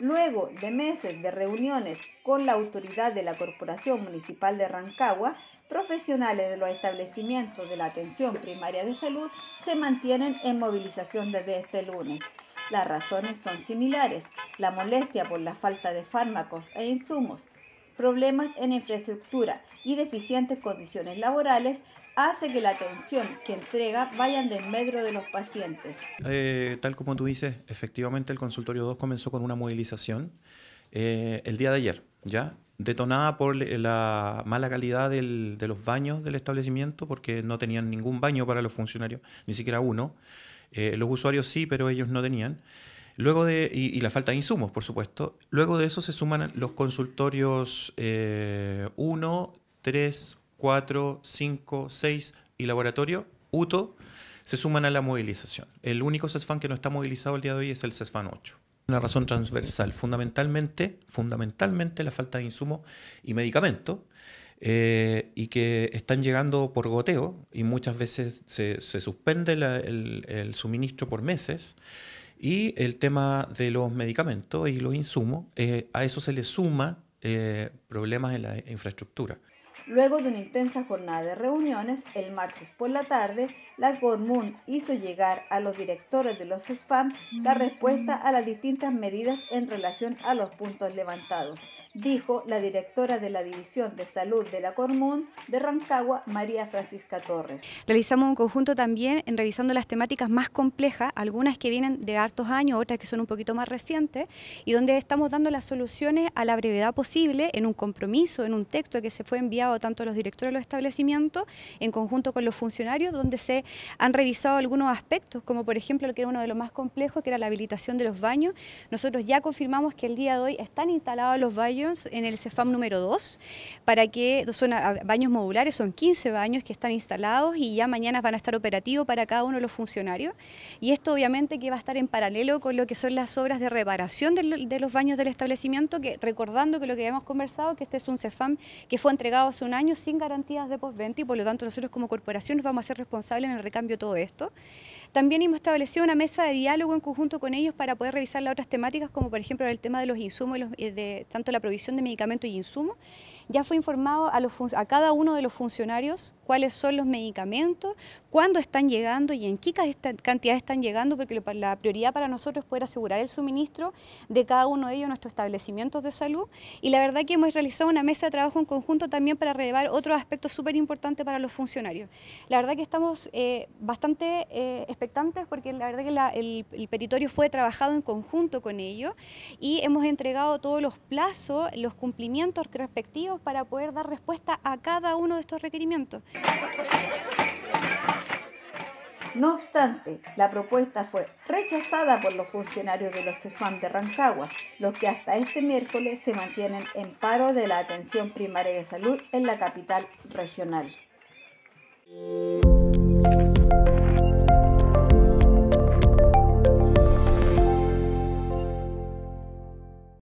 Luego de meses de reuniones con la autoridad de la Corporación Municipal de Rancagua, profesionales de los establecimientos de la atención primaria de salud se mantienen en movilización desde este lunes. Las razones son similares, la molestia por la falta de fármacos e insumos, problemas en infraestructura y deficientes condiciones laborales hace que la atención que entrega vayan de medio de los pacientes. Eh, tal como tú dices, efectivamente el consultorio 2 comenzó con una movilización eh, el día de ayer, ¿ya? Detonada por la mala calidad del, de los baños del establecimiento, porque no tenían ningún baño para los funcionarios, ni siquiera uno. Eh, los usuarios sí, pero ellos no tenían. Luego de, y, la falta de insumos, por supuesto. Luego de eso se suman los consultorios 1, 3, 4, 5, 6 y laboratorio, UTO, se suman a la movilización. El único CESFAN que no está movilizado el día de hoy es el CESFAN 8. Una razón transversal, fundamentalmente, fundamentalmente la falta de insumos y medicamentos, eh, y que están llegando por goteo y muchas veces se, suspende el suministro por meses. Y el tema de los medicamentos y los insumos, eh, a eso se le suma eh, problemas en la infraestructura. Luego de una intensa jornada de reuniones, el martes por la tarde, la Cormun hizo llegar a los directores de los SFAM la respuesta a las distintas medidas en relación a los puntos levantados, dijo la directora de la División de Salud de la Cormun de Rancagua, María Francisca Torres. Realizamos un conjunto también en revisando las temáticas más complejas, algunas que vienen de hartos años, otras que son un poquito más recientes, y donde estamos dando las soluciones a la brevedad posible en un compromiso, en un texto que se fue enviado tanto los directores de los establecimientos en conjunto con los funcionarios, donde se han revisado algunos aspectos, como por ejemplo lo que era uno de los más complejos, que era la habilitación de los baños. Nosotros ya confirmamos que el día de hoy están instalados los baños en el CEFAM número 2, para que son baños modulares, son 15 baños que están instalados y ya mañana van a estar operativos para cada uno de los funcionarios. Y esto obviamente que va a estar en paralelo con lo que son las obras de reparación de los baños del establecimiento, que recordando que lo que habíamos conversado, que este es un CEFAM que fue entregado su un año sin garantías de post-20 y por lo tanto nosotros como corporación nos vamos a ser responsables en el recambio de todo esto. También hemos establecido una mesa de diálogo en conjunto con ellos para poder revisar las otras temáticas como por ejemplo el tema de los insumos, y eh, de, tanto la provisión de medicamentos y insumos ya fue informado a, cada uno de los funcionarios cuáles son los medicamentos, cuándo están llegando y en qué cantidad están llegando, porque la prioridad para nosotros es poder asegurar el suministro de cada uno de ellos en nuestros establecimientos de salud. Y la verdad que hemos realizado una mesa de trabajo en conjunto también para relevar otros aspectos súper importantes para los funcionarios. La verdad que estamos eh, bastante eh, expectantes porque la verdad que el petitorio fue trabajado en conjunto con ellos y hemos entregado todos los plazos, los cumplimientos respectivos para poder dar respuesta a cada uno de estos requerimientos. No obstante, la propuesta fue rechazada por los funcionarios de los CEFAM de Rancagua, los que hasta este miércoles se mantienen en paro de la atención primaria de salud en la capital regional.